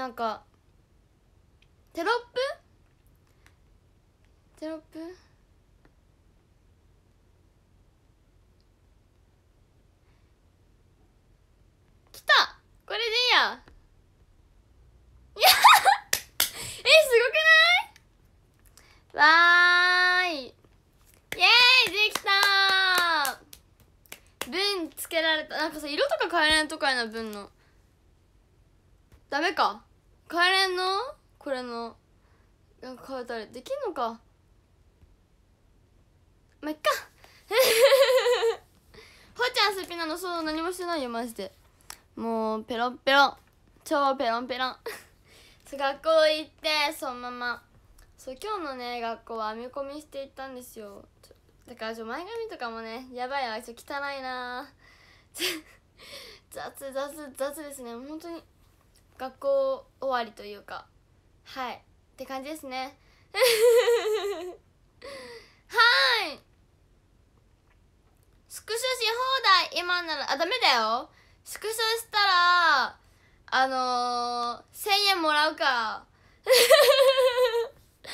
なんかテロップテロップきたこれでいいやいや えすごくないわーいイエーイできた文つけられたなんかさ色とか変えられんとかやな分のダメかこれのこれのなんか変えたりできんのかまあ、いっかほちゃんすぴなのそう何もしてないよマジでもうペロペロ超ペロンペロンそう学校行ってそのままそう今日のね学校は編み込みしていったんですよだからちょ前髪とかもねやばいわちょ汚いな 雑雑雑ですね本当に学校終わりというかはいって感じですね はいスクショし放題今ならあダメだよスクショしたらあのー、1000円もらうから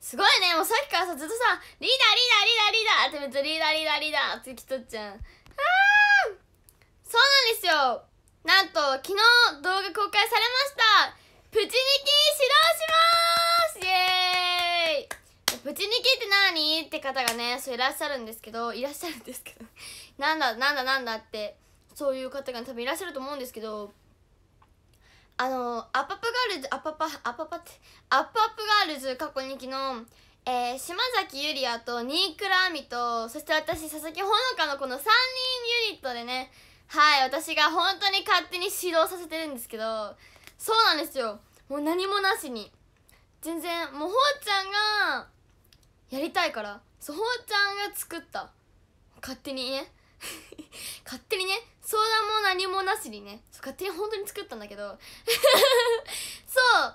すごいねもうさっきからさずっとさリーダーリーダーリーダーリーダーってめっちゃリーダーリーダーリーダーってきとっちゃうあそうなんですよなんと昨日動画公開されましたプチニキ指導しますイエーイプチニキって何って方がねそういらっしゃるんですけどいらっしゃるんですけど なんだなんだなんだってそういう方が多分いらっしゃると思うんですけどあのアパプガールズアパパアパパってアパプガールズ過去2期の、えー、島崎ゆりあと新倉亜美とそして私佐々木ほのかのこの3人ユニットでねはい私が本当に勝手に指導させてるんですけどそうなんですよもう何もなしに全然もうほうちゃんがやりたいからそうほうちゃんが作った勝手にね 勝手にね相談も何もなしにね勝手に本当に作ったんだけど そ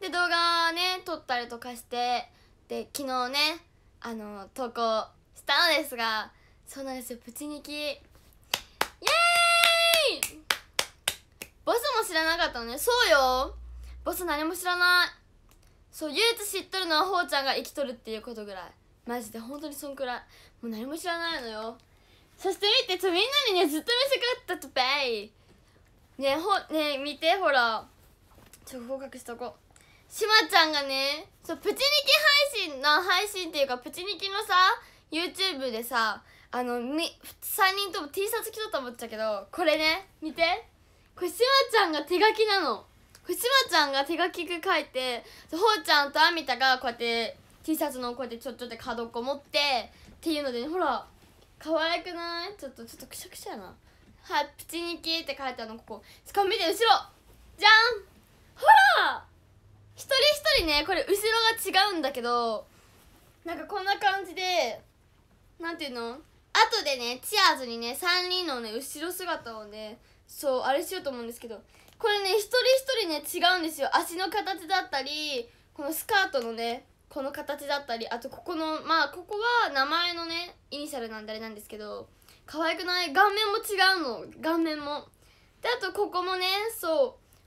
うで動画ね撮ったりとかしてで昨日ねあの投稿したのですがそうなんですよプチニキイエーイボスも知らなかったのねそうよボス何も知らないそう唯一知っとるのはほうちゃんが生きとるっていうことぐらいマジで本当にそんくらいもう何も知らないのよそして見てちょみんなにねずっと見せかったとぺいねほね見てほらちょ合格しとこうしまちゃんがねそうプチニキ配信の配信っていうかプチニキのさ YouTube でさあのみ3人とも T シャツ着とった思ってたけどこれね見てこれしまちゃんが手書きなのこれしまちゃんが手書き書いてほうちゃんとあみたがこうやって T シャツのこうやってちょっとで角っこ持ってっていうので、ね、ほら可愛くないちょっとちょっとくしゃくしゃやなはいプチニキって書いてあるのここしかも見て後ろじゃんほら一人一人ねこれ後ろが違うんだけどなんかこんな感じでなんていうの後でねチアーズにね3人のね後ろ姿をねそうあれしようと思うんですけどこれね一人一人ね違うんですよ足の形だったりこのスカートのねこの形だったりあとここのまあここは名前のねイニシャルなんであれなんですけど可愛くない顔面も違うの顔面もであとここもねそう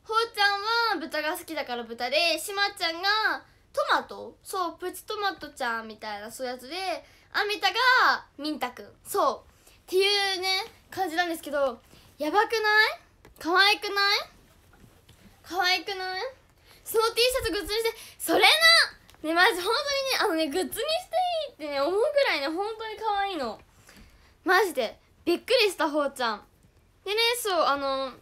ほうちゃんは豚が好きだから豚でしまちゃんがトマトそうプチトマトちゃんみたいなそういうやつでアミタがミンタくんそうっていうね感じなんですけどやばくない可愛くない可愛くないその T シャツグッズにしてそれなねマジ本当にねあのねグッズにしていいってね思うぐらいね本当に可愛いのマジでびっくりしたほうちゃんでねそうあの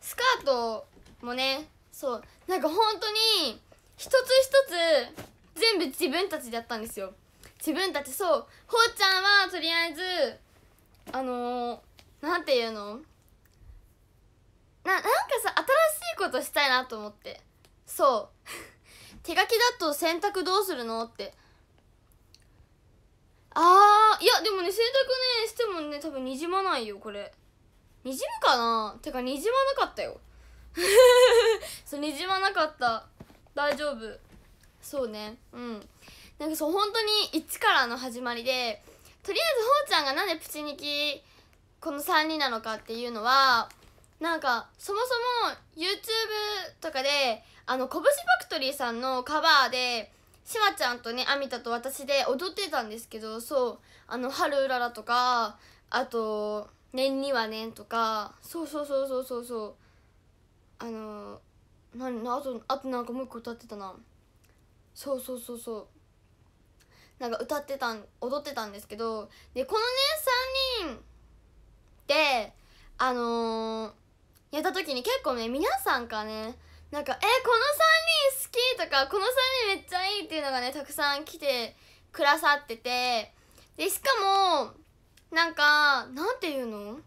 スカートもねそうなんか本当に一つ一つ全部自分たちでやったんですよ自分たちそうほうちゃんはとりあえずあのー、なんていうのななんかさ新しいことしたいなと思ってそう 手書きだと洗濯どうするのってあーいやでもね洗濯ねしてもね多分にじまないよこれにじむかなてかにじまなかったよ そうにじまなかった大丈夫そうねうんなんかそう本当に一からの始まりでとりあえずほうちゃんがなんでプチニキこの3人なのかっていうのはなんかそもそも YouTube とかであのしファクトリーさんのカバーでしわちゃんとねあみたと私で踊ってたんですけどそうあの「春うらら」とかあと「年には年」とかそうそうそうそうそうそうあのなあとあとなんかもう一個歌ってたなそうそうそうそうなんか歌ってたん踊ってたんですけどでこのね3人であのー、やった時に結構ね皆さんかねなんか「えこの3人好き!」とか「この3人めっちゃいい!」っていうのがねたくさん来てくださっててでしかもなんかなんていうのうわす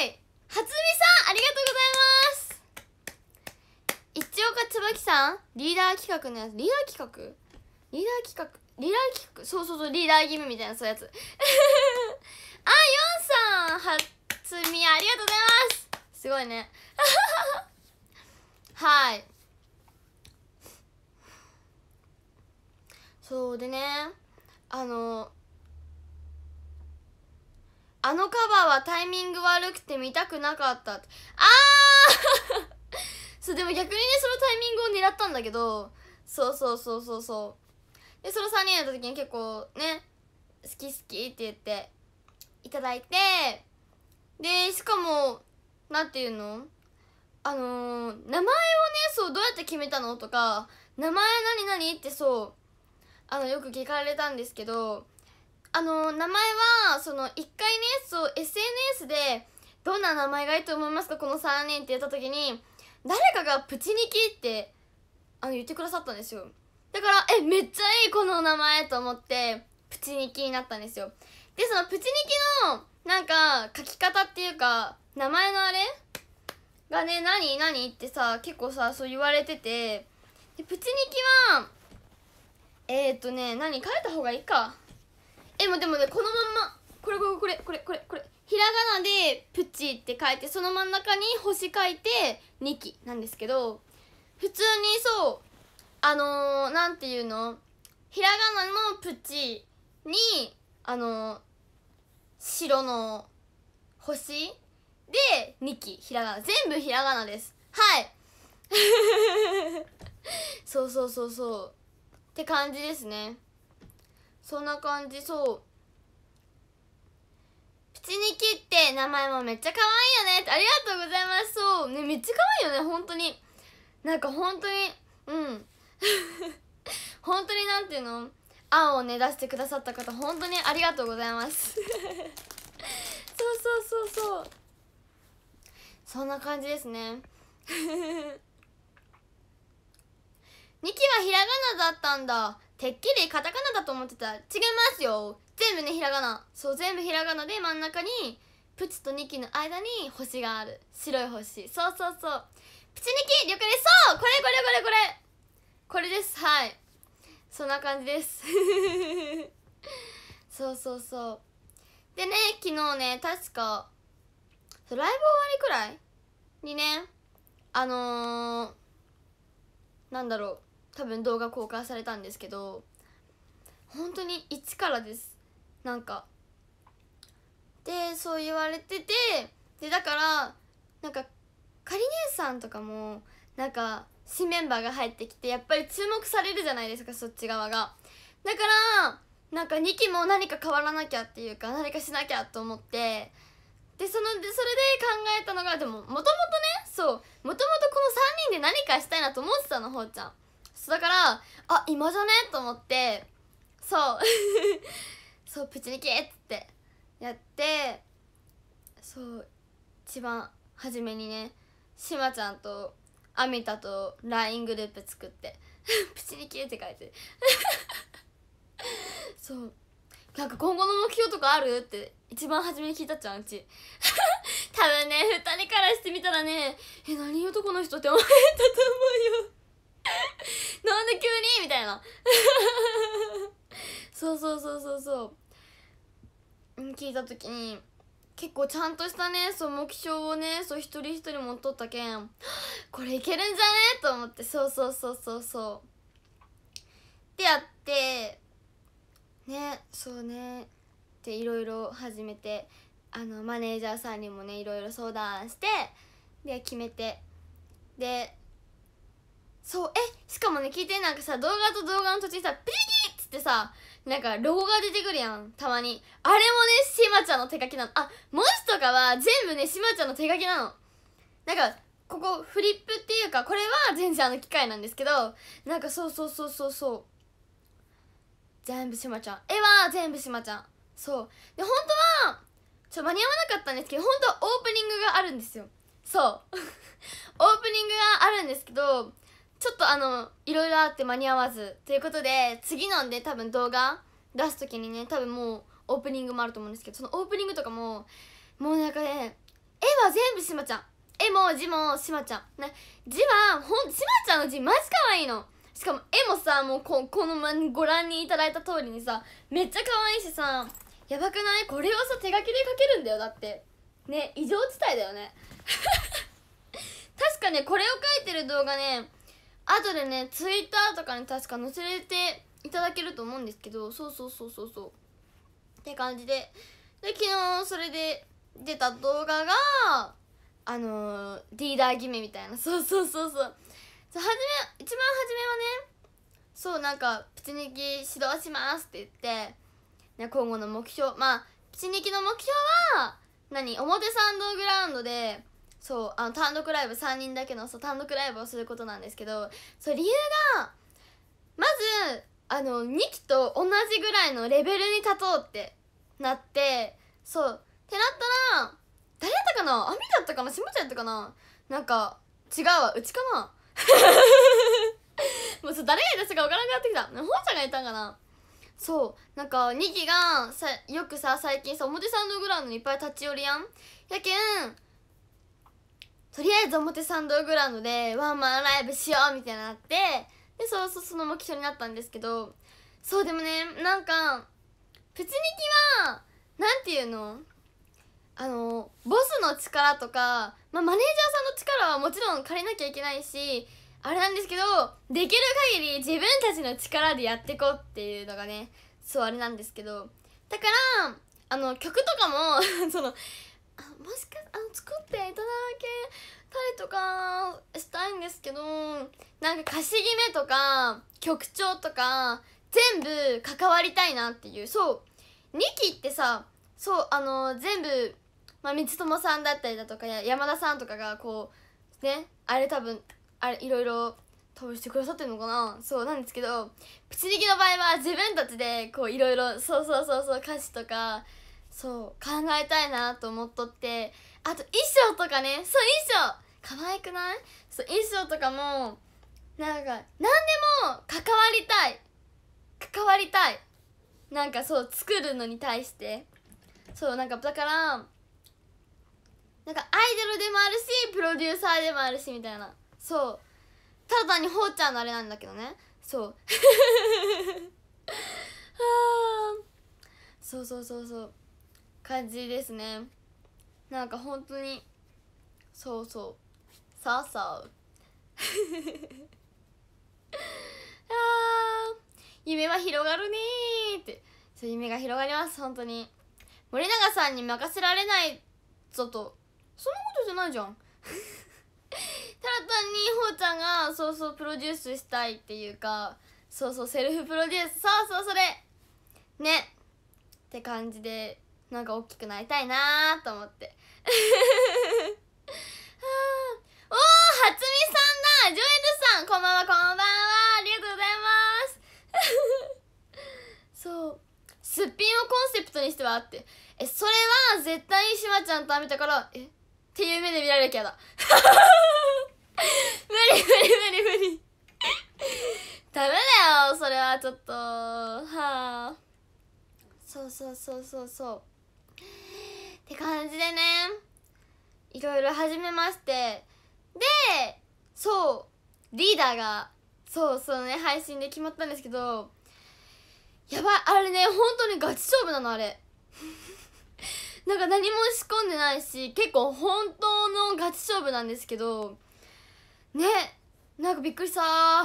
ごい初見さんありがとうございます一岡椿さんリーダー企画のやつリーダー企画リーダー企画リーダー企画そうそうそうリーダー義務みたいなそういうやつ あヨンさん初見ありがとうございますすごいね はいそうでねあのあのカバーはタイミング悪くて見たくなかったああ そうでも逆にねそのタイミングを狙ったんだけどそうそうそうそうそうでその3人やった時に結構ね好き好きって言っていただいてでしかも何て言うのあのー、名前をねそうどうやって決めたのとか名前何々ってそうあのよく聞かれたんですけどあのー、名前はその1回ねそう SNS でどんな名前がいいと思いますかこの3人って言った時に誰かがプチニキってあの言ってくださったんですよだからえめっちゃいいこの名前と思ってプチニキになったんですよでそのプチニキのなんか書き方っていうか名前のあれがね何何ってさ結構さそう言われててでプチニキはえー、っとね何書いた方がいいかえもうでもねこのまんまこれこれこれこれこれこれひらがなで「プチ」って書いてその真ん中に星書いて「ニキ」なんですけど普通にそうあのー、なんていうのひらがなのプチにあのー、白の星で2期ひらがな全部ひらがなですはい そうそうそうそうって感じですねそんな感じそうプチニキって名前もめっちゃ可愛いよねありがとうございますそうねめっちゃ可愛いよね本当になんか本当にうん 本当になんていうの案をね出してくださった方本当にありがとうございます そうそうそうそうそんな感じですね2 期はひらがなだったんだてっきりカタカナだと思ってた違いますよ全部ねひらがなそう全部ひらがなで真ん中にプチと2期の間に星がある白い星そうそうそうプチ2期緑ですそうこれこれこれこれこれですはいそんな感じです そうそうそうでね昨日ね確かライブ終わりくらいにねあのー、なんだろう多分動画公開されたんですけど本当に一からですなんかでそう言われててでだからなんかかり姉さんとかもなんか新メンバーが入ってきてやっぱり注目されるじゃないですかそっち側がだからなんか2期も何か変わらなきゃっていうか何かしなきゃと思ってでそのでそれで考えたのがでももともとねそうもともとこの3人で何かしたいなと思ってたのほうちゃんそうだからあ今じゃねと思ってそう そうプチニキっつってやってそう一番初めにねしまちゃんとアミタと LINE グループ作って「プ チにキ」って書いて そうなんか今後の目標とかあるって一番初めに聞いたじゃんうち 多分ね2人からしてみたらねえ何男の人って思えたと思うよなんで急にみたいなそうそうそうそうそう聞いた時に結構ちゃんとしたねそう目標をねそう一人一人持っとったけん これいけるんじゃねと思ってそうそうそうそうそうってやってねそうねっていろいろ始めてあのマネージャーさんにもねいろいろ相談してで決めてでそうえしかもね聞いてなんかさ動画と動画の途中にさピリピリっつってさなんかロゴが出てくるやんたまにあれもねしまちゃんの手書きなのあ文字とかは全部ねしまちゃんの手書きなのなんかここフリップっていうかこれは全然あの機械なんですけどなんかそうそうそうそうそう全部しまちゃん絵は全部しまちゃんそうで本当はちょ間に合わなかったんですけど本当はオープニングがあるんですよそう オープニングがあるんですけどちょっとあのいろいろあって間に合わずということで次なんで多分動画出す時にね多分もうオープニングもあると思うんですけどそのオープニングとかももうなんかね絵は全部しまちゃん絵も字もしまちゃんね字はほんしまちゃんの字マジ可愛いのしかも絵もさもうここのご覧にいただいた通りにさめっちゃ可愛いしさやばくないこれをさ手書きで描けるんだよだってね異常事態だよね 確かねこれを描いてる動画ね後でねツイッターとかに確か載せれていただけると思うんですけどそうそうそうそうそうって感じでで昨日それで出た動画があのー、リーダー決めみたいなそうそうそうそう初め一番初めはねそうなんか「プチニキ指導します」って言って、ね、今後の目標まあプチニキの目標は何表参道グラウンドでそうあの単独ライブ3人だけのそう単独ライブをすることなんですけどそう理由がまずあの2期と同じぐらいのレベルに立とうってなってそうってなったら誰やったかなアミだったかなしもちゃんやったかななんか違うわうちかな もうそう誰がいたか分からなくなってきたほうちゃんがいたんかなそうなんか2期がさよくさ最近さ表参道グラウンドにいっぱい立ち寄りやんやけんとりあえず表参道グラウンドでワンマンライブしようみたいになってでそうそうその目標になったんですけどそうでもねなんかプチニキは何て言うのあのボスの力とか、まあ、マネージャーさんの力はもちろん借りなきゃいけないしあれなんですけどできる限り自分たちの力でやっていこうっていうのがねそうあれなんですけどだからあの曲とかも そのあもしかあの作っていただけたりとかしたいんですけどなんか歌詞決めとか曲調とか全部関わりたいなっていうそう2期ってさそうあの全部、まあ、光友さんだったりだとか山田さんとかがこうねあれ多分あれいろいろ多してくださってるのかなそうなんですけどプチリキの場合は自分たちでこういろいろそうそうそうそう歌詞とかそう考えたいなと思っとってあと衣装とかねそう衣装可愛くないそう衣装とかもなんか何でも関わりたい関わりたいなんかそう作るのに対してそうなんかだからなんかアイドルでもあるしプロデューサーでもあるしみたいなそうただ単にほうちゃんのあれなんだけどねそうは あそうそうそうそう感じですねなんか本当にそうそうさあさあ あ夢は広がるねーってそう夢が広がります本当に森永さんに任せられないぞとそんなことじゃないじゃん ただ単にほうちゃんがそうそうプロデュースしたいっていうかそうそうセルフプロデュースそうそうそれねって感じでなんか大きくなりたいなと思って おおはつみさんだジョエルさんこんばんはこんばんはありがとうございます そうすっぴんをコンセプトにしてはってえそれは絶対にしまちゃんとあみたからえっていう目で見られるきゃだ 無理無理無理無理ダメだよそれはちょっとはあそうそうそうそうそうって感じでねいろいろ始めましてでそうリーダーがそうそうね配信で決まったんですけどやばいあれね本当にガチ勝負なのあれ なんか何も仕込んでないし結構本当のガチ勝負なんですけどねなんかびっくりした そ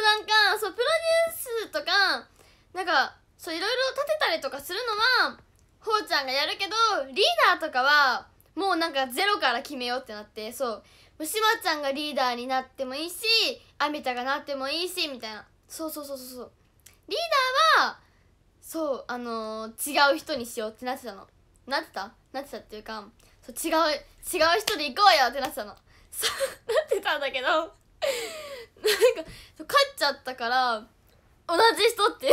うなんかそうプロデュースとかなんかそういろいろ立てたりとかするのはほうちゃんがやるけどリーダーとかはもうなんかゼロから決めようってなってそうしまちゃんがリーダーになってもいいしあみたがなってもいいしみたいなそうそうそうそうそうリーダーはそうあのー、違う人にしようってなってたのなってたなってたっていうかそう違う違う人で行こうよってなってたのそうなってたんだけどなんか勝っちゃったから同じ人って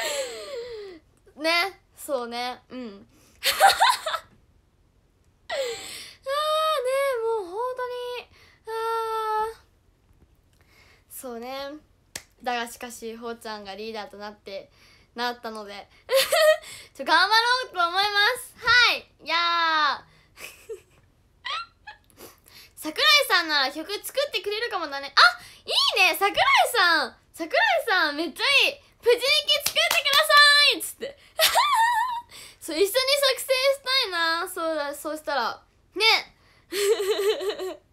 ねそうねうん ああねもう本当にああそうねだがしかしほうちゃんがリーダーとなってなったので ちょ頑張ろうと思いますはいやー桜井さんなら曲作ってくれるかもだねあいいね桜井さん桜井さんめっちゃいい「婦人記作ってください!」っつって そう一緒に作成したいなそうだそうしたらね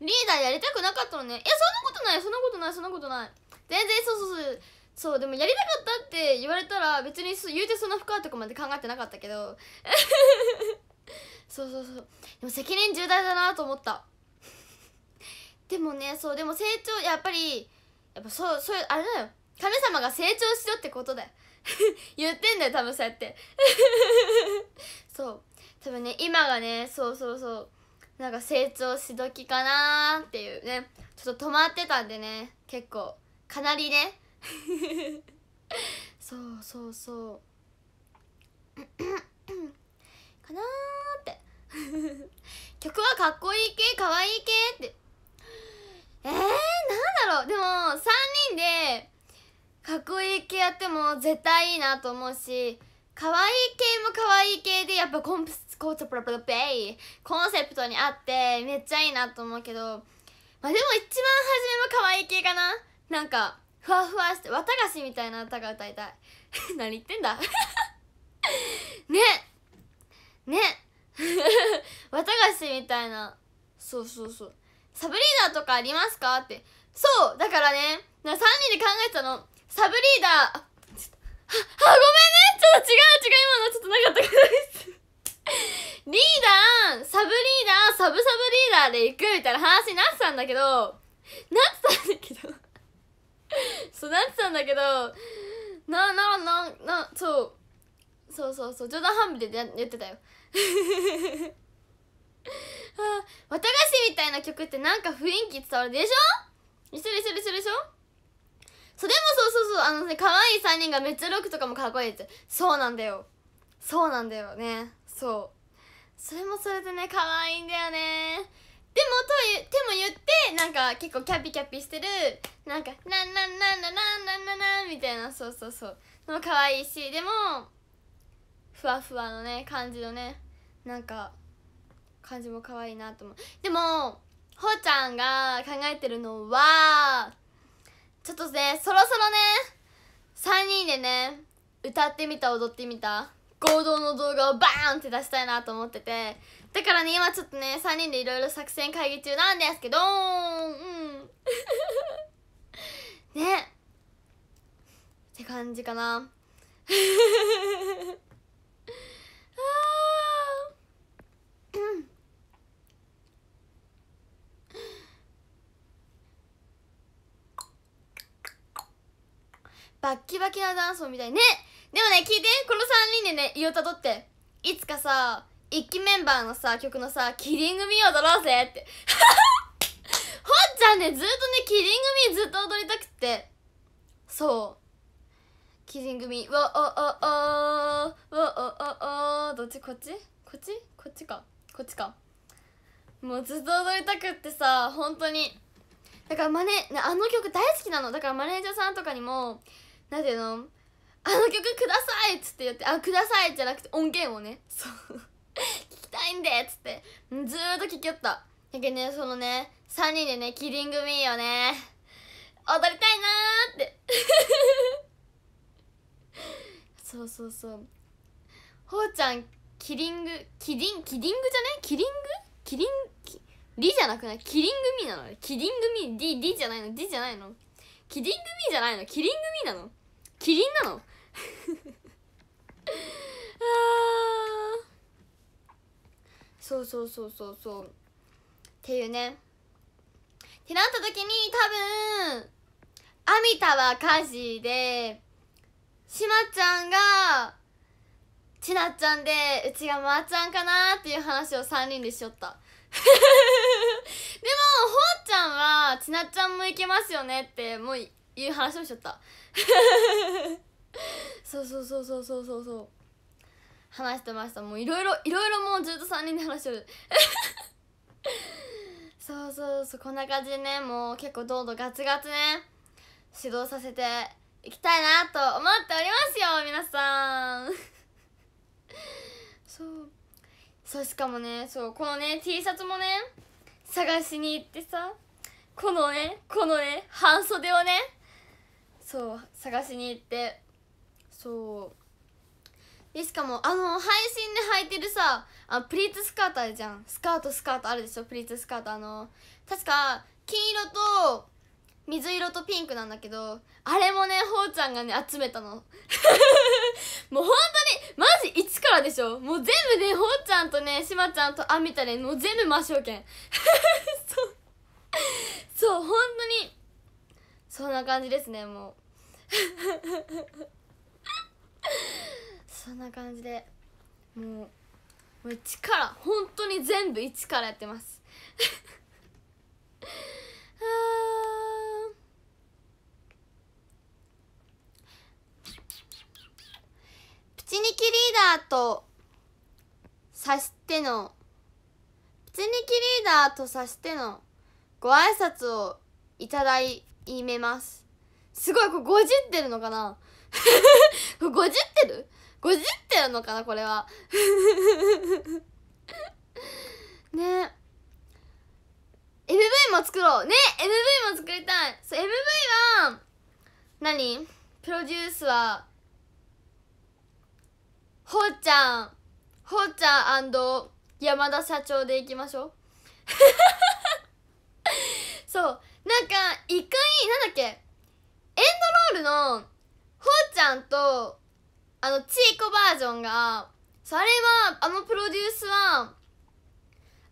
リーダーやりたくなかったのねいやそんなことないそんなことないそんなことない全然そうそうそうそうでもやりたかったって言われたら別に言うてそんな深いとこまで考えてなかったけど そうそうそうでも責任重大だなと思ったでもねそうでも成長やっぱりやっぱそうそうあれだよ神様が成長しろってことだよ 言ってんだよ多分そうやって そう多分ね今がねそうそうそうなんか成長し時かなっていうねちょっと止まってたんでね結構かなりね そうそうそう かなーって曲はかっこいい系かわいい系ってえー、なんだろうでも3人でかっこいい系やっても絶対いいなと思うし可愛い系も可愛い系でやっぱコンプコートプラプラペイコンセプトにあってめっちゃいいなと思うけど、まあ、でも一番初めも可愛い系かななんかふわふわして綿菓子みたいな歌が歌いたい 何言ってんだ ねね 綿菓子みたいなそうそうそうサブリーダーとかありますかって。そうだからね、な3人で考えてたの。サブリーダー、あ、あ、ごめんねちょっと違う違う、今のちょっとなかったからです。リーダー、サブリーダー、サブサブリーダーで行くみたいな話になってたんだけど、なってたんだけどそう、なってたんだけど、な、な、な、な、そう。そうそうそう、冗談半分でやってたよ。曲ってなんか雰囲気伝わるでしょ一緒一緒一緒でしょそれもそうそうそうあのね可愛い3人がめっちゃロックとかもかっこいいってそうなんだよそうなんだよねそうそれもそれでね可愛いんだよねでもと言っても言ってなんか結構キャピキャピしてるなんか「なんなんなんなんなんなんなんみたいなそうそうそうの可愛いしでもふわふわのね感じのねなんか感じも可愛いなと思うでもほーちゃんが考えてるのはちょっとねそろそろね3人でね歌ってみた踊ってみた合同の動画をバーンって出したいなと思っててだからね今ちょっとね3人でいろいろ作戦会議中なんですけどうん ねって感じかなあ バッキバキなダンスを見たいねでもね聞いてこの3人でね言をたどっていつかさ一期メンバーのさ曲のさ「キリン組」を踊ろうぜって ほっちゃんねずっとねキリン組ずっと踊りたくってそうキリン組「おおおおおおおおどっちこっちこっちこっちかこっちかもうずっと踊りたくってさ本当にだからマネあの曲大好きなのだからマネージャーさんとかにも何ての「あの曲ください」っつって言って「あください」じゃなくて音源をねそう聞きたいんでっつってずーっと聞きよっただけどねそのね3人でねキリングミーよね踊りたいなってそうそうそうほうちゃんキリングキリンキリングじゃねキリングキリンリじゃなくないキリングミーなのキリングミーディじゃないのィじゃないのキリングミーじゃないのキリングミーなのキリンなの あそうそうそうそうそうっていうねってなった時に多分アミタは家事でしまちゃんがちなっちゃんでうちがまーちゃんかなっていう話を3人でしよった でもほうちゃんはちなっちゃんもいけますよねってもういう話をしちゃった そうそうそうそうそうそうそう話してましたもういろいろいろいろもうずっと3人で話してる そうそうそうこんな感じでねもう結構どんどんガツガツね指導させていきたいなと思っておりますよ皆さん そうそうしかもねそうこのね T シャツもね探しに行ってさこのねこのね半袖をねそう探しに行ってそうでしかもあの配信で履いてるさあプリーツスカートあるじゃんスカートスカートあるでしょプリーツスカートあの確か金色と水色とピンクなんだけどあれもねほうちゃんがね集めたの もう本当にマジ1からでしょもう全部ねほうちゃんとねしまちゃんとあみたねもう全部真正剣 そうそんな感じですねもう そんな感じでもうもう一から本当に全部一からやってます プチニキリーダーとさしてのプチニキリーダーとさしてのご挨拶をいただいいめますすごいこれ50ってるのかな50 ってる ?50 ってるのかなこれは ね MV も作ろうね MV も作りたいそう MV は何プロデュースはほうちゃんほうちゃん山田社長でいきましょう そうなんか一回なんだっけエンドロールのほうちゃんとあのちーこバージョンがそれはあのプロデュースは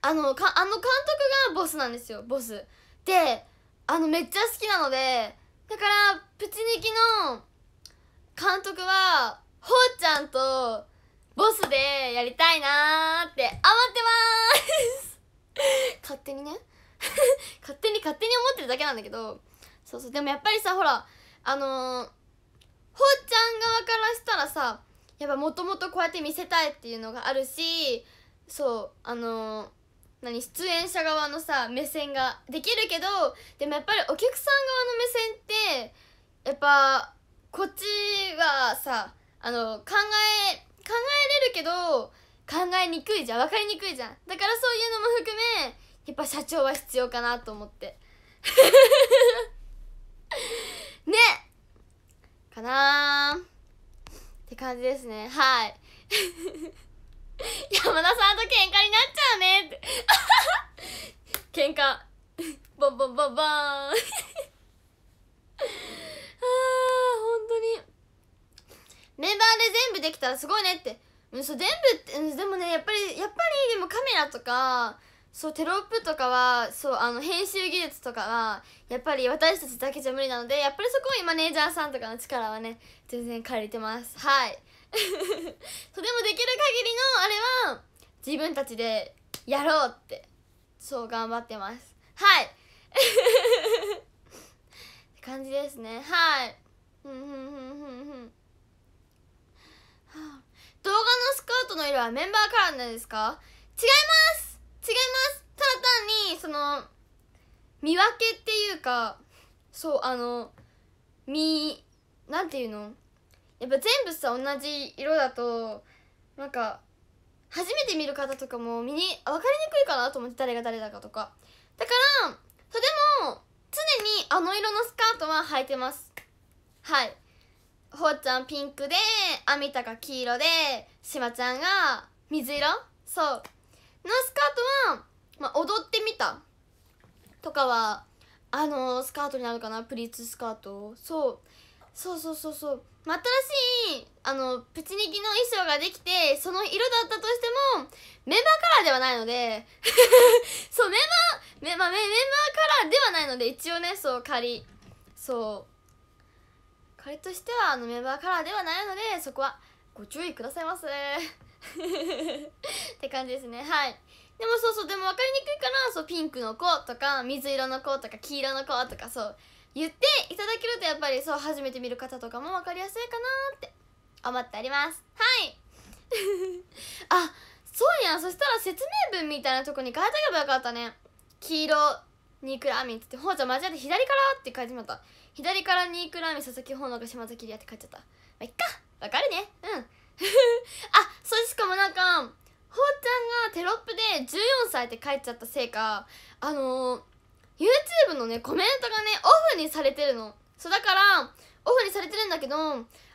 あのかあの監督がボスなんですよボスであのめっちゃ好きなのでだからプチニキの監督はほうちゃんとボスでやりたいなーって思ってます勝手にね 勝手に勝手に思ってるだけなんだけどそうそうでもやっぱりさほらあのー、ほっちゃん側からしたらさやっぱもともとこうやって見せたいっていうのがあるしそうあのー、何出演者側のさ目線ができるけどでもやっぱりお客さん側の目線ってやっぱこっちはさあの考え考えれるけど考えにくいじゃん分かりにくいじゃんだからそういうのも含めやっぱ社長は必要かなと思って ねかなって感じですねはい 山田さんと喧嘩になっちゃうねって 喧嘩ボンボンボンボンあー本当にメンバーで全部できたらすごいねってそう全部ってでもねやっぱりやっぱりでもカメラとかそうテロップとかはそうあの編集技術とかはやっぱり私たちだけじゃ無理なのでやっぱりそこはマネージャーさんとかの力はね全然借りてますはい そうでもできる限りのあれは自分たちでやろうってそう頑張ってますはい って感じですねはいふんふんふんんん動画のスカートの色はメンバーカラーなんですか違います違いますただ単にその見分けっていうかそうあの見なんていうのやっぱ全部さ同じ色だとなんか初めて見る方とかも見に分かりにくいかなと思って誰が誰だかとかだからとても常にあの色のスカートは履いてますはいほうちゃんピンクであみたが黄色でしまちゃんが水色そうのスカートは、まあ、踊ってみたとかはあのー、スカートになるかなプリーツスカートそうそうそうそうそう新しいあのプチニキの衣装ができてその色だったとしてもメンバーカラーではないのでそうメンバーメ,、まあ、メンバーカラーではないので一応ねそう仮そう仮としてはあのメンバーカラーではないのでそこはご注意くださいませ って感じですねはいでもそうそうでも分かりにくいからそうピンクの子とか水色の子とか黄色の子とかそう言っていただけるとやっぱりそう初めて見る方とかも分かりやすいかなって思っておりますはい あそうやんそしたら説明文みたいなとこに書いておけばよかったね黄色ニークラーミンってほうちゃん間違えて左からって書いてまった左からニークラーミン佐々木ほうのが島崎りあって書いちゃったまあいっかわかるねうん あそれしかもなんかほうちゃんがテロップで14歳って書いちゃったせいかあのー、YouTube のねコメントがねオフにされてるのそうだからオフにされてるんだけど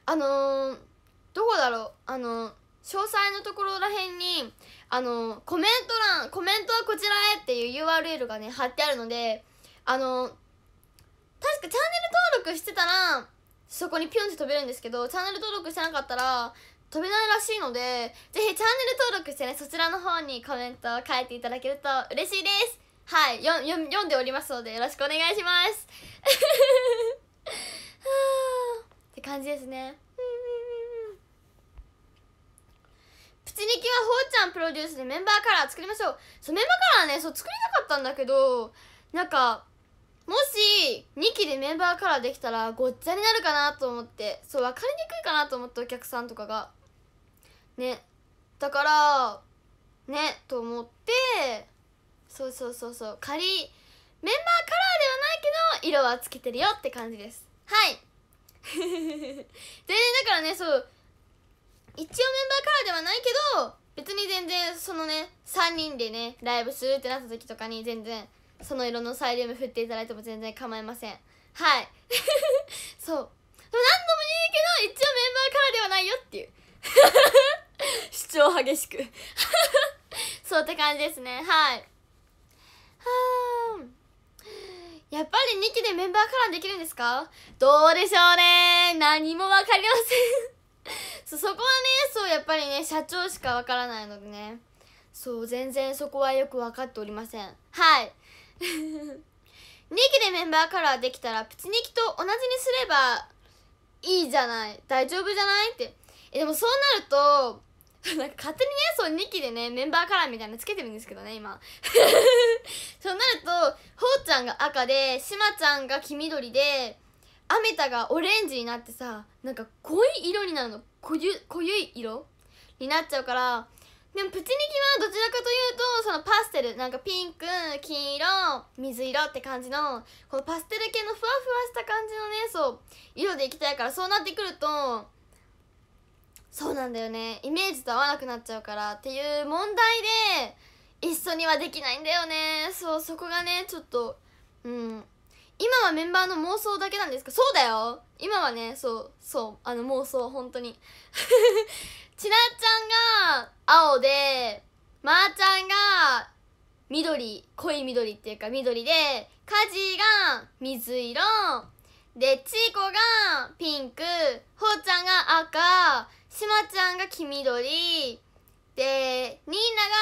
あのー、どこだろうあのー、詳細のところらへんにあのコメント欄コメントはこちらへっていう URL がね貼ってあるのであの確かチャンネル登録してたらそこにピュンって飛べるんですけどチャンネル登録してなかったら飛べないらしいのでぜひチャンネル登録してねそちらの方にコメントを書いていただけると嬉しいですはいよよ読んでおりますのでよろしくお願いします って感じですねプチニキはほうちゃんプロデュースでメンバーカラー作りましょうそうメンバーカラーねそう作りたかったんだけどなんかもし2期でメンバーカラーできたらごっちゃになるかなと思ってそう分かりにくいかなと思ってお客さんとかがねだからねと思ってそうそうそうそう仮メンバーカラーではないけど色はつけてるよって感じですはい 全然だからねそう一応メンバーカラーではないけど別に全然そのね3人でねライブするってなった時とかに全然その色のサイリウム振っていただいても全然構いませんはい そうでも何度も言うけど一応メンバーカラーではないよっていう 主張激しく そうって感じですねはいはやっぱり2期でメンバーカラーできるんですかどうでしょうね何も分かりませんそそこはねそうやっぱりね社長しか分からないのでねそう全然そこはよく分かっておりませんはい2 期でメンバーカラーできたらプチ2期と同じにすればいいじゃない大丈夫じゃないってえでもそうなると なんか勝手にねそう2期でねメンバーカラーみたいなのつけてるんですけどね今 そうなるとほうちゃんが赤でしまちゃんが黄緑でアメタがオレンジになってさなんか濃い色になるの濃ゆ濃ゆい色になっちゃうからでもプチニキはどちらかというとそのパステルなんかピンク金色水色って感じのこのパステル系のふわふわした感じのねそう色でいきたいからそうなってくるとそうなんだよねイメージと合わなくなっちゃうからっていう問題で一緒にはできないんだよねそうそこがねちょっとうん今はメンバーの妄想だけなんですかそうだよ今はねそうそうあの妄想本当にちらっ青でまー、あ、ちゃんが緑濃い緑っていうか緑でカジが水色でちいこがピンクほうちゃんが赤しまちゃんが黄緑でニー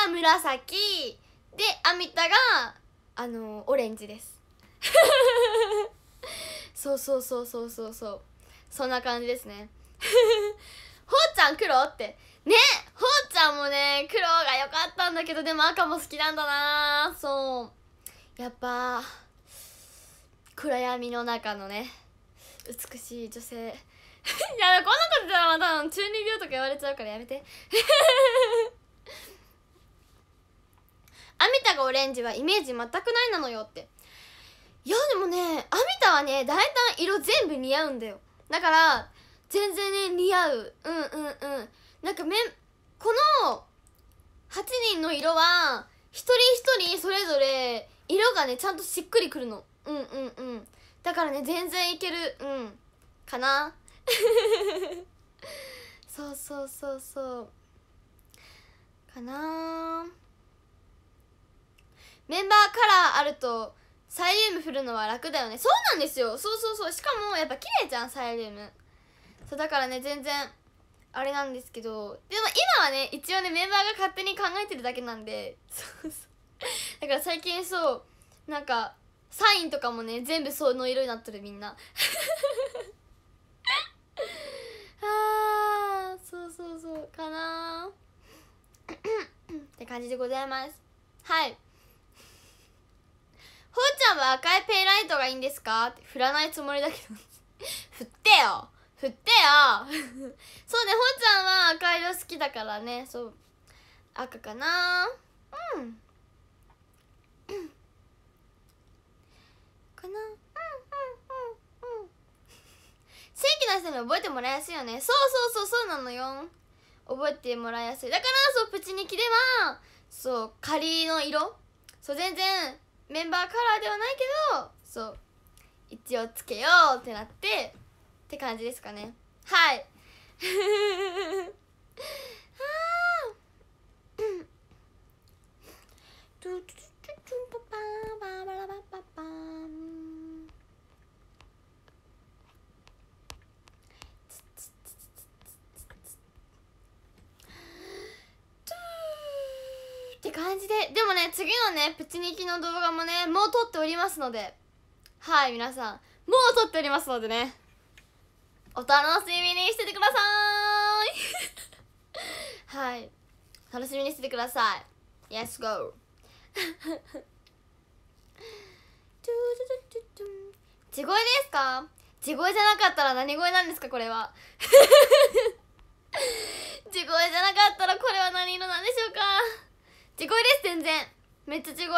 ナが紫であみたがあのオレンジです そうそうそうそうそうそうそんな感じですね ほうちゃん黒ってねほうちゃんもね黒が良かったんだけどでも赤も好きなんだなそうやっぱ暗闇の中のね美しい女性 いやこんなこと言ったらまた中二病とか言われちゃうからやめて アミタがオレンジはイメージ全くないなのよっていやでもねアミタはね大体色全部似合うんだよだから全然ね似合ううんうんうんなんかめんこの8人の色は一人一人それぞれ色がねちゃんとしっくりくるのうんうんうんだからね全然いけるうんかな そうそうそうそうかなメンバーカラーあるとサイリウム振るのは楽だよねそうなんですよそうそうそうしかもやっぱ綺麗じゃんサイリウムそうだからね全然あれなんですけどでも今はね一応ねメンバーが勝手に考えてるだけなんでそうそうだから最近そうなんかサインとかもね全部その色になってるみんな ああそうそうそうかなって感じでございますはいほうちゃんは赤いペイライトがいいんですかって振らないつもりだけど 振ってよ振ってよ そうねほんちゃんは赤色好きだからねそう赤かなうん かなうんうんうんうん 正規の人に覚えてもらいやすいよねそうそうそうそうなのよ覚えてもらいやすいだからそうプチに着ればそう仮の色そう全然メンバーカラーではないけどそう一応つけようってなってって感じですかねはいって感じででもね次のねプチニキの動画もねもう撮っておりますのではい皆さんもう撮っておりますのでねお楽しみにしててくださいはい楽しみにしててください Yes go 地声ですか地声じゃなかったら何声なんですかこれは地声じゃなかったらこれは何色なんでしょうか地声です全然めっちゃ地声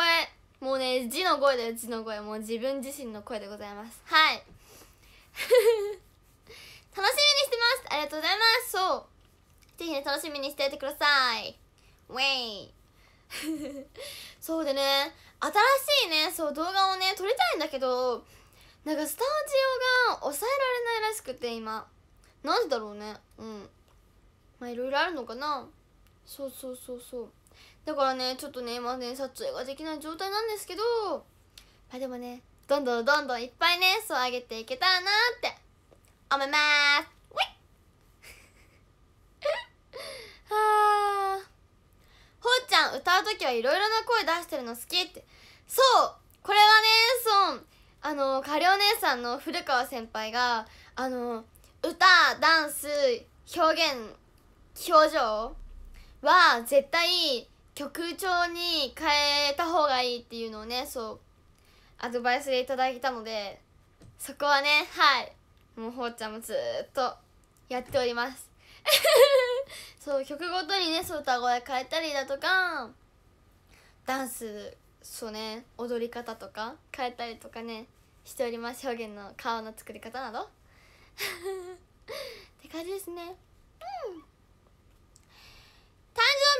もうね字の声だよ字の声もう自分自身の声でございますはい楽しみにしてますありがとうございますそうぜひね楽しみにしていてくださいウェイそうでね新しいねそう動画をね撮りたいんだけどなんかスタジオが抑えられないらしくて今なんでだろうねうんまあいろいろあるのかなそうそうそうそうだからねちょっとね今ね撮影ができない状態なんですけどまあでもねどんどんどんどんいっぱいねそう上げていけたらなって思います。はあ。ほうちゃん歌う時はいろいろな声出してるの好きって。そう。これはね、そう。あの、かりお姉さんの古川先輩が、あの、歌、ダンス、表現、表情は絶対曲調に変えた方がいいっていうのをね、そう、アドバイスでいただいたので、そこはね、はい。もうほうちゃんもずっとやっております そう曲ごとにねそう歌声変えたりだとかダンスそうね踊り方とか変えたりとかねしております表現の顔の作り方など って感じですねうん誕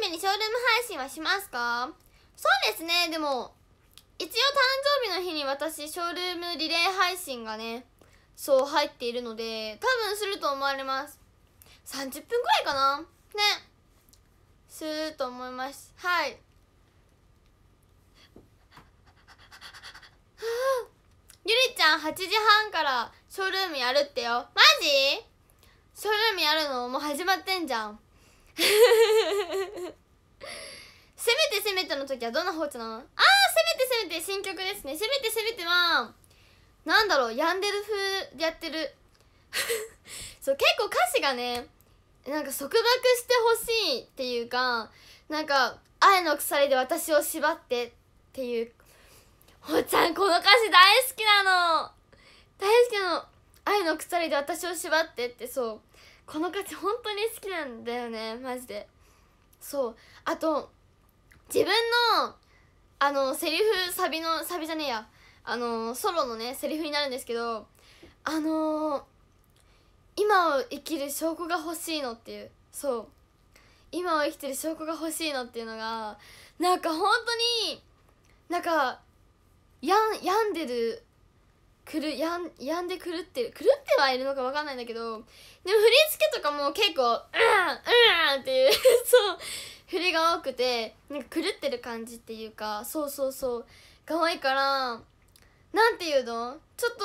生日にショールーム配信はしますかそうですねでも一応誕生日の日に私ショールームリレー配信がねそう入っているので多分すると思われます30分くらいかなねすると思いますはい ゆりちゃん8時半からショールームやるってよマジショールームやるのもう始まってんじゃん せめてせめての時はどんな放置なのああせめてせめて新曲ですねせめてせめてはなんだろうヤンデル風でやってる そう結構歌詞がねなんか束縛してほしいっていうかなんか「愛の鎖で私を縛って」っていうほっちゃんこの歌詞大好きなの大好きなの「愛の鎖で私を縛って」ってそうこの歌詞本当に好きなんだよねマジでそうあと自分のあのセリフサビのサビじゃねえやあのー、ソロのねセリフになるんですけどあのー、今を生きる証拠が欲しいのっていうそう今を生きてる証拠が欲しいのっていうのがなんか本当になんかやん病んでるくるやんんで狂ってる狂ってはいるのか分かんないんだけどでも振り付けとかも結構「うんうん」っていう そう振りが多くてなんか狂ってる感じっていうかそうそうそうが多いからなんていうのちょっと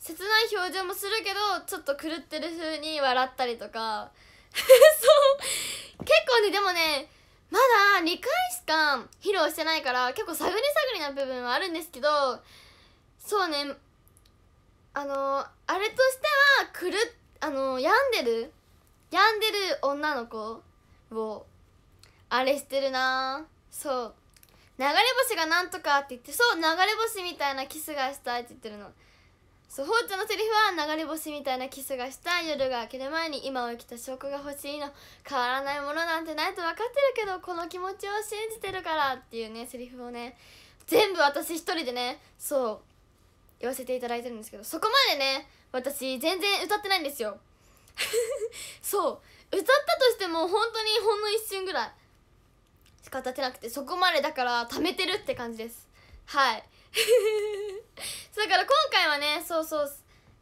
切ない表情もするけどちょっと狂ってる風に笑ったりとか そう結構ねでもねまだ2回しか披露してないから結構探り探りな部分はあるんですけどそうねあのあれとしてはくるあの病んでる病んでる女の子をあれしてるなそう流れ星がなんとかって言ってそう流れ星みたいなキスがしたいって言ってるのそうほうちゃんのセリフは流れ星みたいなキスがしたい夜が明ける前に今を生きた証拠が欲しいの変わらないものなんてないと分かってるけどこの気持ちを信じてるからっていうねセリフをね全部私一人でねそう言わせていただいてるんですけどそこまでね私全然歌ってないんですよ そう歌ったとしても本当にほんの一瞬ぐらいか立てなくてそこまでだから貯めてるって感じですはい だから今回はねそうそう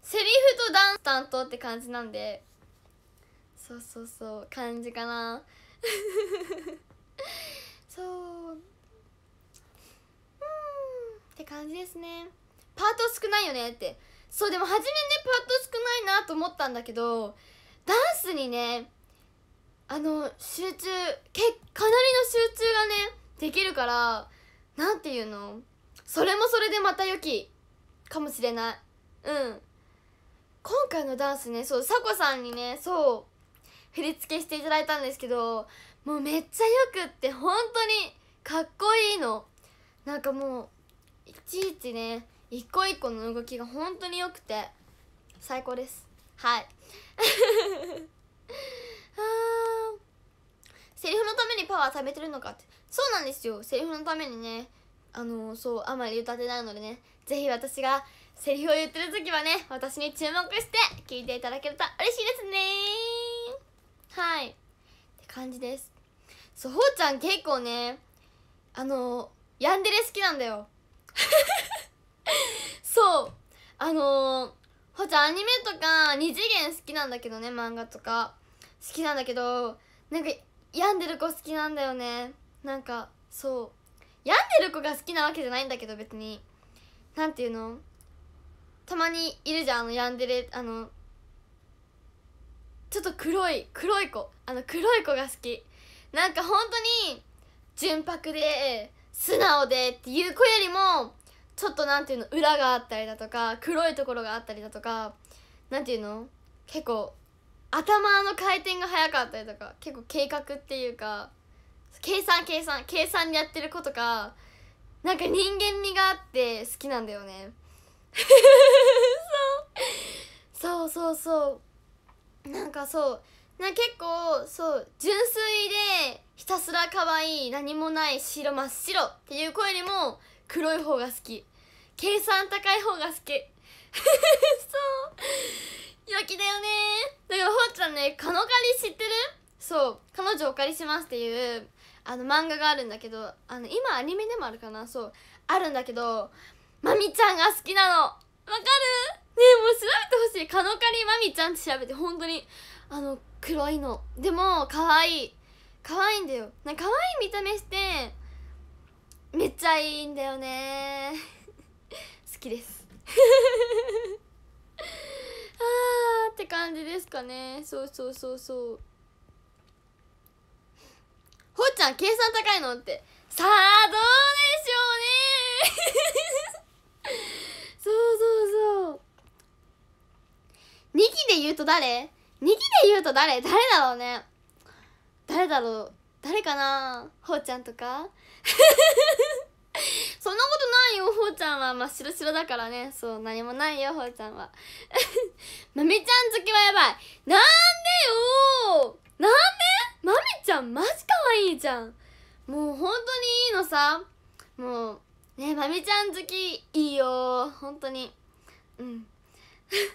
セリフとダンス担当って感じなんでそうそうそう感じかな そううんって感じですねパート少ないよねってそうでも初めねパート少ないなと思ったんだけどダンスにねあの集中けかなりの集中がねできるから何て言うのそれもそれでまた良きかもしれないうん今回のダンスねそうさこさんにねそう振り付けしていただいたんですけどもうめっちゃよくって本当にかっこいいのなんかもういちいちね一個一個の動きが本当によくて最高ですはい あーセリフのためにパワー貯めてるのかってそうなんですよセリフのためにねあのー、そうあまり歌ってないのでね是非私がセリフを言ってる時はね私に注目して聞いていただけると嬉しいですねはいって感じですそうほうちゃん結構ねあのー、ヤンデレ好きなんだよ そうあのー、ほうちゃんアニメとか二次元好きなんだけどね漫画とか好きなんだけどなんか病んでる子好きなんだよねなんかそう病んでる子が好きなわけじゃないんだけど別に何て言うのたまにいるじゃんあの病んでるあのちょっと黒い黒い子あの黒い子が好きなんか本当に純白で素直でっていう子よりもちょっと何て言うの裏があったりだとか黒いところがあったりだとか何て言うの結構頭の回転が速かったりとか結構計画っていうか計算計算計算でやってる子とかなんか人間味があって好きなんだよね そうそうそうそうなんかそうな結構そう純粋でひたすら可愛い何もない白真っ白っていう子よりも黒い方が好き計算高い方が好き そう陽気だよねだからほっちゃんね「かのかり」知ってるそう「彼女お借りします」っていうあの漫画があるんだけどあの今アニメでもあるかなそうあるんだけどまみちゃんが好きなのわかるねえもう調べてほしい「カノカリまみちゃん」って調べて本当にあの黒いのでも可愛い可愛いんだよなんか可愛い見た目してめっちゃいいんだよね 好きですあーって感じですかねそうそうそうそうほっちゃん計算高いのってさあどうでしょうね そうそうそう2期で言うと誰 ?2 期で言うと誰誰だろうね誰だろう誰かなほうちゃんとかそんなことないよほうちゃんはまっ白白だからねそう何もないよほうちゃんは まみちゃん好きはやばいなんでよなんでまみちゃんマジかわいいじゃんもう本当にいいのさもうねまみちゃん好きいいよ本当にうん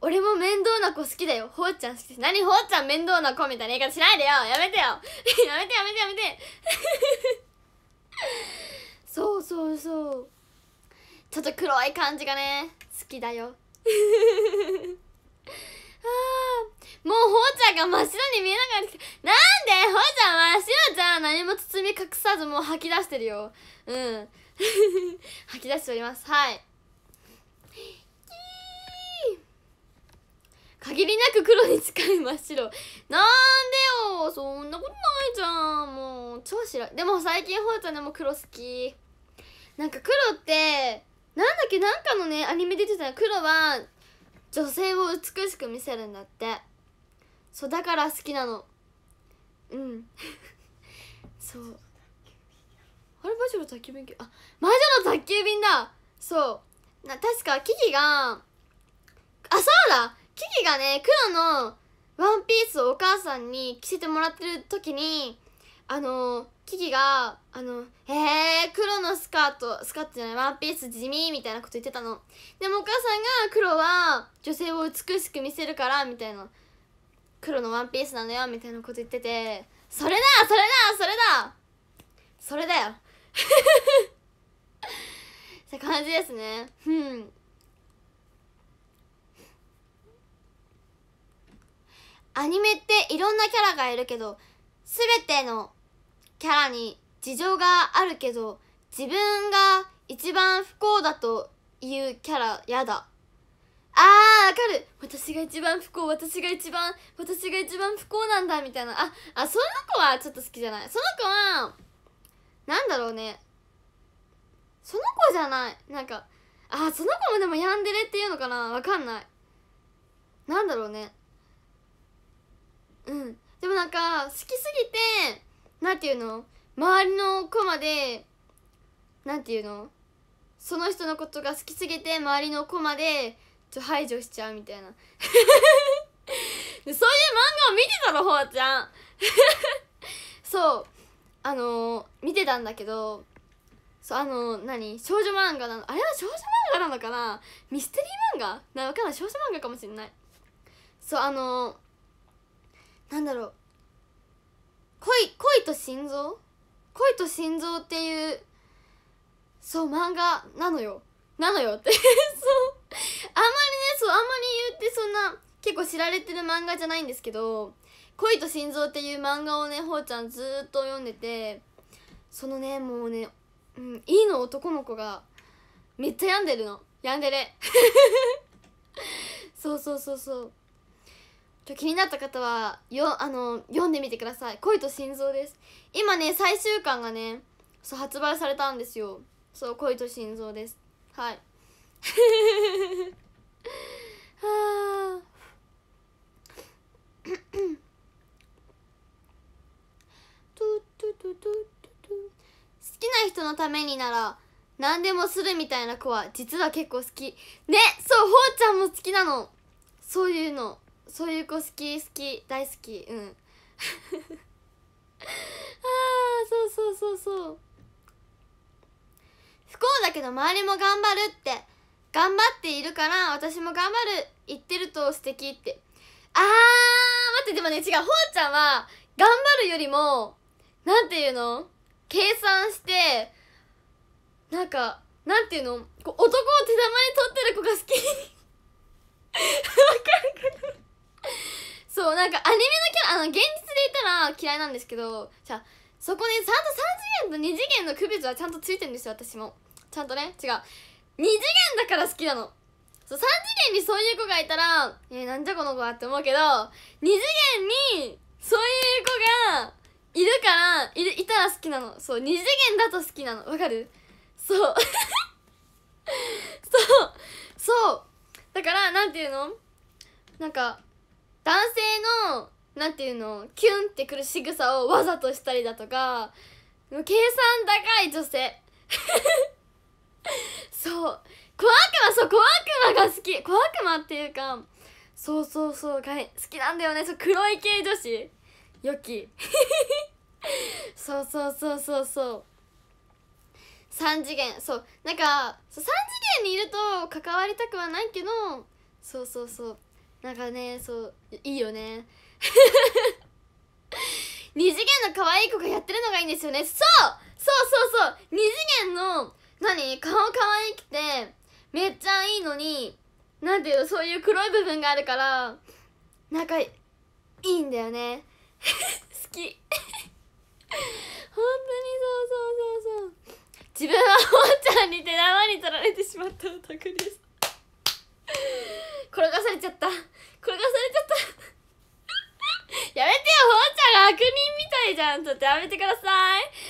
俺も面倒な子好きだよほうちゃん好き何ほうちゃん面倒な子みたいな言い方しないでよやめてよ やめてやめてやめてそうそうそうちょっと黒い感じがね好きだよ あもうほうちゃんが真っ白に見えながら。なんでほうちゃん真っ白じゃん何も包み隠さずもう吐き出してるようん 吐き出しておりますはい限りなく黒に近い真っ白なんでよそんなことないじゃんもう超白いでも最近ほうちゃんでも黒好きなんか黒ってなんだっけなんかのねアニメ出てた黒は女性を美しく見せるんだってそうだから好きなのうん そうあれ魔女の宅急便あ魔女の宅急便だそうな確かキキがあそうだキキがね黒のワンピースをお母さんに着せてもらってる時にあのキキが「あのえー、黒のスカートスカートじゃないワンピース地味」みたいなこと言ってたのでもお母さんが「黒は女性を美しく見せるから」みたいな「黒のワンピースなのよ」みたいなこと言ってて「それだそれだそれだそれだよ」って感じですねうんアニメっていろんなキャラがいるけど全てのキャラに事情があるけど自分が一番不幸だというキャラやだあーわかる私が一番不幸私が一番私が一番不幸なんだみたいなああその子はちょっと好きじゃないその子はなんだろうねその子じゃないなんかあその子もでも病んでるっていうのかなわかんないなんだろうねうんでもなんか好きすぎて何て言うの周りの子まで何て言うのその人のことが好きすぎて周りの子までちょ排除しちゃうみたいな そういう漫画を見てたのほわちゃん そうあのー、見てたんだけどそうあのー、何少女漫画なのあれは少女漫画なのかなミステリー漫画なのかな少女漫画かもしれないそうあのなんだろう恋恋と心臓恋と心臓っていうそう漫画なのよなのよって そうあんまりねそうあんまり言ってそんな結構知られてる漫画じゃないんですけど「恋と心臓」っていう漫画をねほうちゃんずっと読んでてそのねもうね、うん、いいの男の子がめっちゃ病んでるの病んでれ そうそうそうそう今日気になった方はよあの読んでみてください「恋と心臓」です今ね最終巻がねそう発売されたんですよそう「恋と心臓」ですはいはあ好きな人のためになら何でもするみたいな子は実は結構好きねそうほうちゃんも好きなのそういうのそういう子好き好き大好きうん ああそうそうそうそう不幸だけど周りも頑張るって頑張っているから私も頑張る言ってると素敵ってあー待ってでもね違うほうちゃんは頑張るよりも何ていうの計算してなんかなんていうの男を手玉に取ってる子が好き わかるかなそうなんかアニメのキャラあの現実で言ったら嫌いなんですけどじゃあそこねちゃんと3次元と2次元の区別はちゃんとついてるんですよ私もちゃんとね違う2次元だから好きなのそう3次元にそういう子がいたら「えなんじゃこの子は」って思うけど2次元にそういう子がいるからいいたら好きなのそう2次元だと好きなのわかるそう そうそうだからなんていうのなんか男性のなんていうのキュンってくる仕草をわざとしたりだとか計算高い女性 そう小悪魔そう小悪魔が好き小悪魔っていうかそうそうそうが好きなんだよねそう黒い系女子良き そうそうそうそうそう3次元そうなんかそう3次元にいると関わりたくはないけどそうそうそうなんかねそういいよね 二次元の可愛い子がやってるのがいいんですよねそうそうそうそうそう二次元の何顔可愛くてめっちゃいいのになんていうのそういう黒い部分があるからなんかいいんだよね 好き本当にそうそうそうそう自分はおもちゃんに手玉に取られてしまったオタクです 転がされちゃった転がされちゃった やめてよほうちゃんが悪人みたいじゃんちょっとやめてください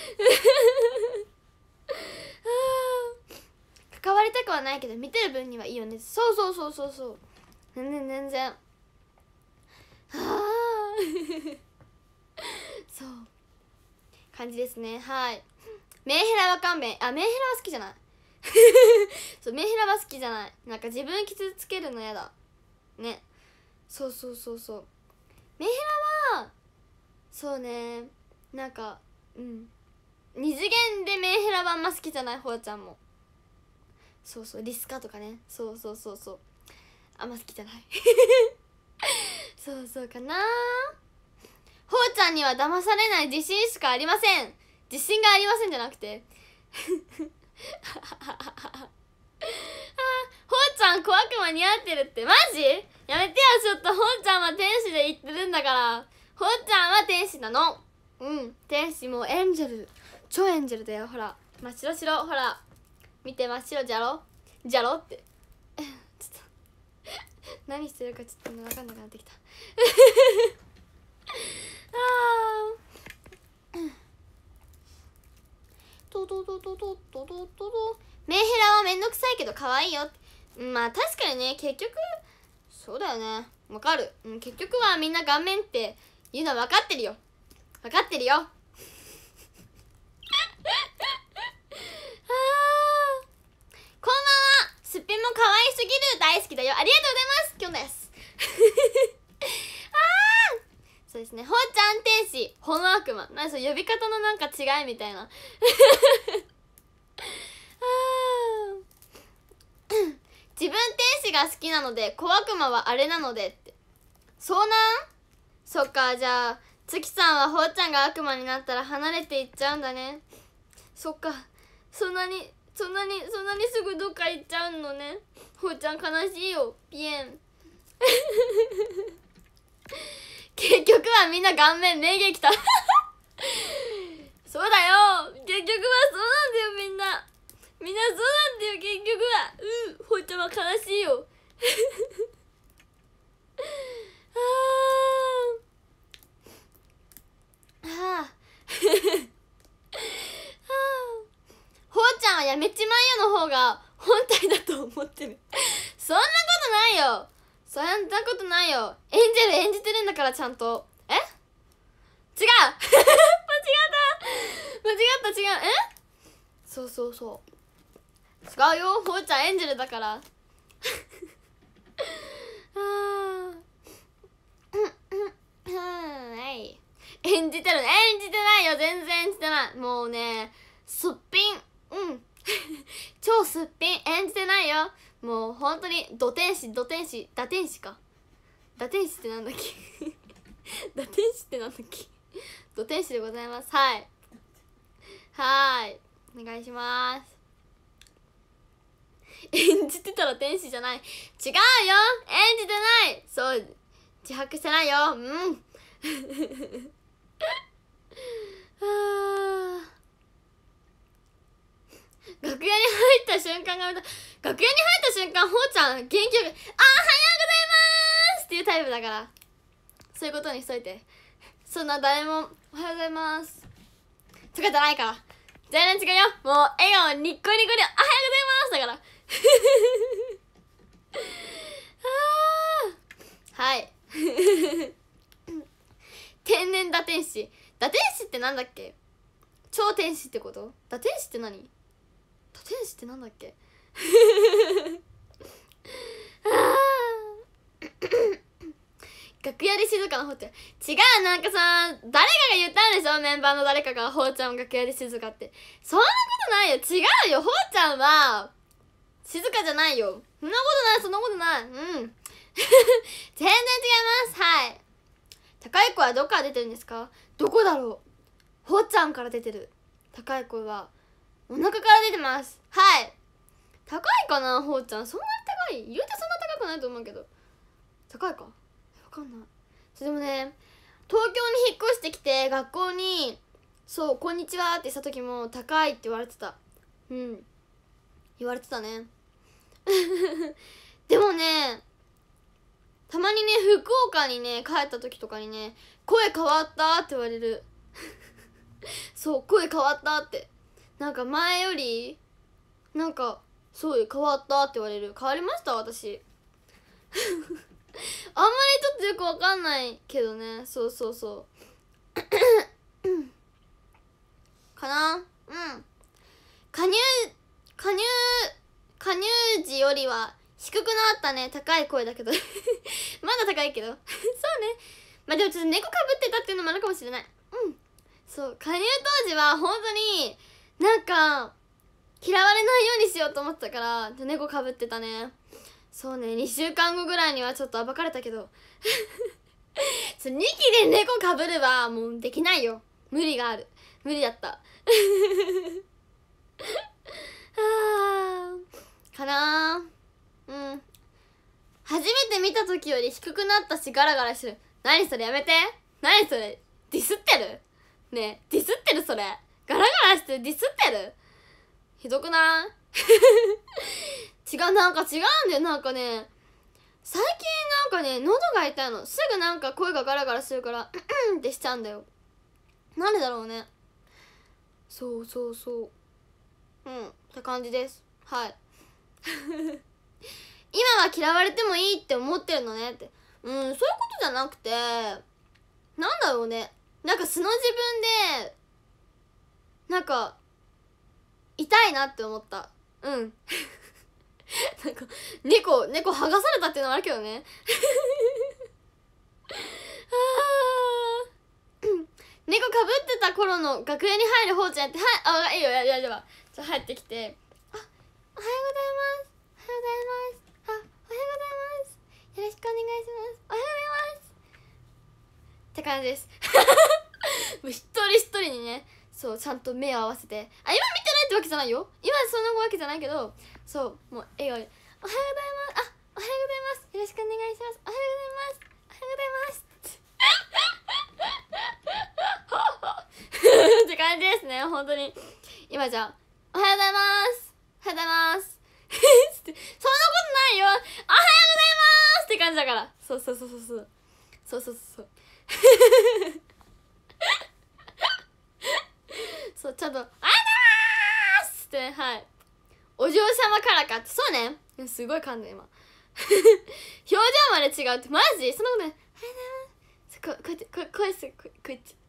関わりたくはないけど見てる分にはいいよねそうそうそうそうそう全然全然ああそう感じですねはいメンヘラは勘弁あメンヘラは好きじゃないそうメンヘラは好きじゃないなんか自分傷つけるの嫌だねそうそうそうそうメンヘラはそうねなんかうん二次元でメンヘラはあんま好きじゃないほわちゃんもそうそうリスカとかねそうそうそうそうあんま好きじゃない そうそうかなほうちゃんには騙されない自信しかありません自信がありませんじゃなくてほーちゃん小悪魔似合ってるってマジやめてよちょっとほんちゃんは天使で言ってるんだからほんちゃんは天使なのうん天使もうエンジェル超エンジェルだよほら真っ白白ほら見て真っ白じゃろじゃろって ちょっと何してるかちょっと分かんなくなってきた ああドドドドドドドドメンヘラはめんどくさいけど可愛いよまあ確かにね結局そうだよねわかる、結局はみんな顔面って言うのは分かってるよ分かってるよあこんばんはすっぴんも可愛すぎる大好きだよありがとうございますきょんですそうですね「ほんちゃん天使ほの悪魔」何それ呼び方のなんか違いみたいな 自分天使が好きなので小悪魔はあれなのでってそうなんそっかじゃあ月さんはほうちゃんが悪魔になったら離れていっちゃうんだねそっかそんなにそんなにそんなにすぐどっか行っちゃうのねほうちゃん悲しいよピエン結局はみんな顔面名言きた そうだよ結局はそうなんだよみんなみんなそうなんだよ結局はうんほ丁ちゃま悲しいよ あー あーほうちゃんはやめちまえよの方が本体だと思ってるそんなことないよそんなことないよエンジェル演じてるんだからちゃんとえ違う 間違った間違った違うえそうそうそう違うよほうちゃんエンジェルだから あはい演じてる演じてないよ全然演じてないもうねすっぴんうん 超すっぴん演じてないよもう本当に土天使土天使打天使か打天使ってなんだっけ 打天使ってなんだっけ土天使でございますはいはいお願いします演じてたら天使じゃない違うよ演じてないそう自白してないようん はあ楽屋に入った瞬間が見た楽屋に入った瞬間ほうちゃん元気よく「あおはようございます!」っていうタイプだからそういうことにしといてそんな誰も「おはようございます」とかじゃないから全然違うよもう笑顔ニッコニコで「おはようございます!」だからあ はい天然堕天使堕天使ってなんだっけ超天使ってこと堕天使って何堕天使ってなんだっけ楽屋で静かなほうちゃん違うなんかさ誰かが言ったんでしょメンバーの誰かがほうちゃんを楽屋で静かってそんなことないよ違うよほうちゃんは静かじゃないよそんなことないそんなことないうん全然違いますはい高い声はどこから出てるんですかどこだろうほうちゃんから出てる高い声はお腹から出てますはい高いかなほうちゃんそんなに高い言うてそんな高くないと思うけど高いか分かんないそれでもね東京に引っ越してきて学校に「そうこんにちは」ってした時も「高い」って言われてたうん言われてたね でもねたまにね福岡にね帰った時とかにね「声変わった?」って言われる そう声変わったってなんか前よりなんかそう変わったって言われる変わりました私 あんまりちょっとよくわかんないけどねそうそうそう かなうん加入加入加入時よりは低くなったね高い声だけど まだ高いけど そうねまあでもちょっと猫かぶってたっていうのもあるかもしれないうんそう加入当時は本当になんか嫌われないようにしようと思ってたから猫かぶってたねそうね2週間後ぐらいにはちょっと暴かれたけど2 期で猫かぶればもうできないよ無理がある無理だった ああかなうん初めて見た時より低くなったしガラガラしてる何それやめて何それディスってるねディスってるそれガラガラしてディスってるひどくない 違うなんか違うんだよなんかね最近なんかね喉が痛いのすぐなんか声がガラガラするからうんってしちゃうんだよなんでだろうねそうそうそううんって感じですはい 今は嫌われてもいいって思ってるのねってうんそういうことじゃなくてなんだろうねなんか素の自分でなんか痛いなって思ったうん なんか猫猫剥がされたっていうのはあるけどねあ 猫かぶってた頃の楽屋に入るほうちゃんってはいあいいよややればじゃ入ってきてあおはようございますおはようございますあおはようございますよろしくお願いしますおはようございますって感じです 一人一人にねそうちゃんと目を合わせてあ今見てないってわけじゃないよ今そんなわけじゃないけどそうもう笑顔で「おはようございますあおはようございますよろしくお願いしますおはようございますおはようございます」って感じですね本当に今じゃあ「おはようございますおはようございます」そんなことないよ「おはようございます」って感じだからそうそうそうそうそうそうそうそうそう そうちゃんと「ありがとうございます!」ってはいお嬢様からかってそうねすごい噛んで今 表情まで違うってマジそんなことない「ありがとうございます」ここっここっこっ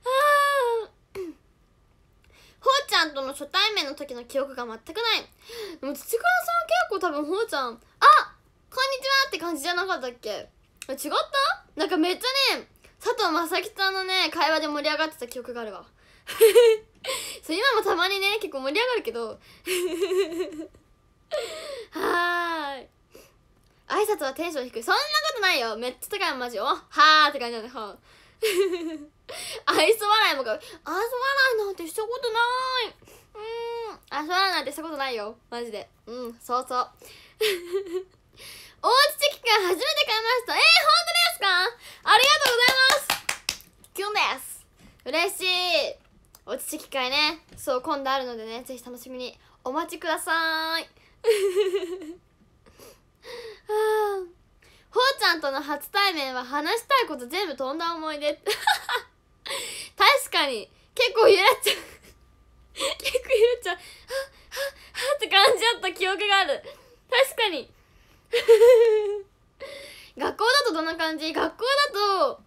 ああほうちゃんとの初対面の時の記憶が全くないでも土倉さん結構多分ほうちゃん「あこんにちは!」って感じじゃなかったっけ違ったなんかめっちゃね佐藤正樹さんのね会話で盛り上がってた記憶があるわ そう今もたまにね結構盛り上がるけど はーい挨拶はテンション低いそんなことないよめっちゃ高いマジよはあって感じなんではあ愛想笑いもか愛想笑いなんてしたことないうん愛想笑いなんてしたことないよマジでうんそうそう会ねそう今度あるのでねぜひ楽しみにお待ちください はあほうちゃんとの初対面は話したいこと全部飛んだ思い出 確かに結構揺らちゃう 結構揺らちゃうはっはっって感じだった記憶がある確かに学校だとどんな感じ学校だと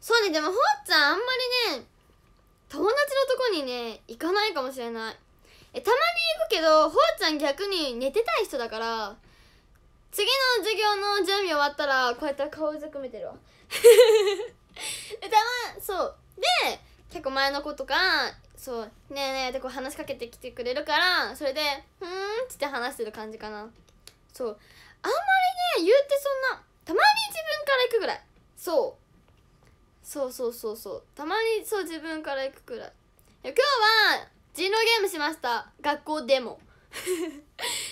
そうねでもほうちゃんあんまりね友達のとこにね行かないかもしれないえたまに行くけどほあちゃん逆に寝てたい人だから次の授業の準備終わったらこうやって顔うずくめてるわ たまそうで結構前の子とかそう「ねえねえ」ってこう話しかけてきてくれるからそれで「ふーん」っつって話してる感じかなそうあんまりね言うてそんなたまに自分から行くぐらいそうそうそうそうそうたまにそう自分から行くくらい今日は人狼ゲームしました学校でも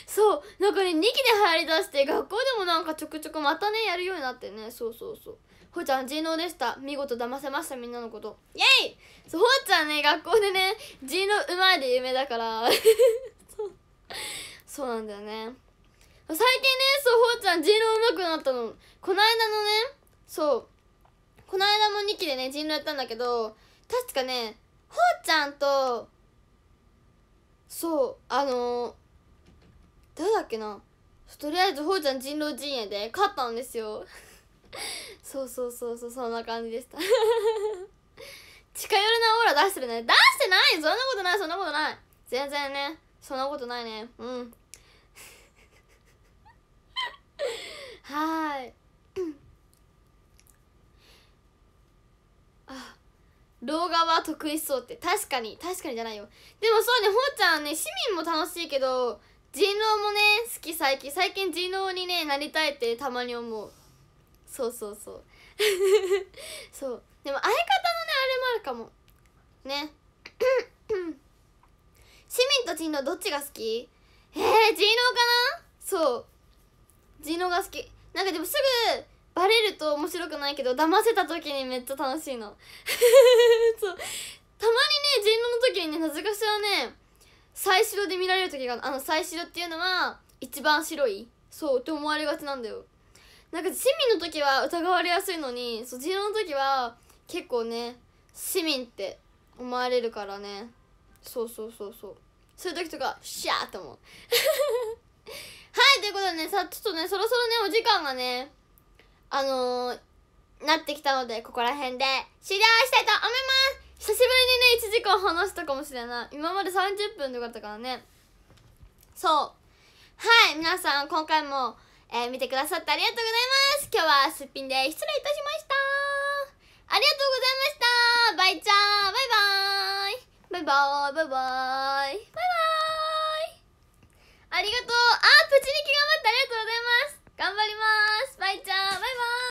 そうなんかね2期で流行りだして学校でもなんかちょくちょくまたねやるようになってねそうそうそうほーちゃん人狼でした見事騙せましたみんなのことイエイそうほーちゃんね学校でね人狼うまいで有名だから そうなんだよね最近ねそうほーちゃん人狼うまくなったのこの間のねそうこの間も2期でね人狼やったんだけど確かねほうちゃんとそうあのー、誰だっけなとりあえずほうちゃん人狼陣営で勝ったんですよ そうそうそうそうそんな感じでした 近寄るなオーラ出してるね出してないそんなことないそんなことない全然ねそんなことないねうん はいあ動画は得意そうって確かに確かにじゃないよでもそうねほうちゃんね市民も楽しいけど人狼もね好き最近最近人狼にねなりたいってたまに思うそうそうそう そうでも相方のねあれもあるかもね 市民と人狼どっちが好きえー、人狼かなそう人狼が好きなんかでもすぐバレると面白くないけど騙せた時にめっちゃ楽しいの そうたまにね人狼の時にね恥ずかしはね最白で見られる時があの最白っていうのは一番白いそうって思われがちなんだよなんか市民の時は疑われやすいのにそう人狼の時は結構ね市民って思われるからねそうそうそうそうそういう時とかシャーって思う はいということでねさちょっとねそろそろねお時間がねあのー、なってきたので、ここら辺で終了したいと思います久しぶりにね、1時間話したかもしれない。今まで30分とかだったからね。そう。はい、皆さん、今回も、えー、見てくださってありがとうございます今日はすっぴんで失礼いたしましたありがとうございましたバイちゃんバイバーイバイバーイバイバーイバイバーイありがとうあプチニキ頑張ってありがとうございます頑張りますバイちゃんバイバイ